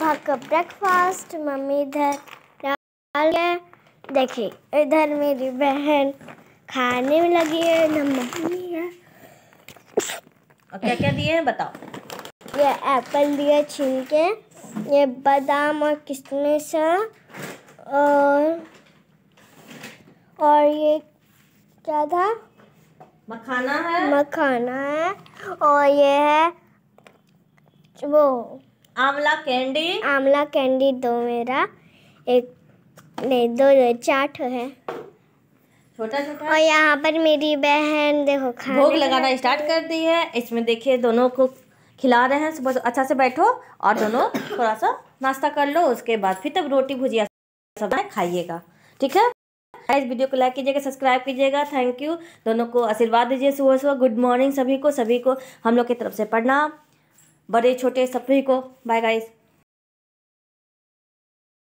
वहाँ का breakfast mummy इधर डाल देखिए इधर मेरी बहन खाने में लगी है ना मम्मी है और क्या क्या दिए हैं बताओ ये एप्पल दिया छीन के ये बादाम और किशमिश है और और ये क्या था मखाना है मखाना है और ये है वो आंवला कैंडी आंवला कैंडी दो मेरा एक नहीं दो दो चाट है छोटा छोटा और यहाँ पर मेरी बहन देखो खाने भोग लगाना स्टार्ट कर दी है इसमें देखिए दोनों को खिला रहे हैं सुबह अच्छा से बैठो और दोनों थोड़ा सा नाश्ता कर लो उसके बाद फिर तब रोटी भुजिया सब खाइएगा ठीक है इस वीडियो को लाइक कीजिएगा सब्सक्राइब कीजिएगा थैंक यू दोनों को आशीर्वाद दीजिए सुबह सुबह गुड मॉर्निंग सभी को सभी को हम लोग की तरफ से प्रणाम बड़े छोटे सभी को बाय गाइस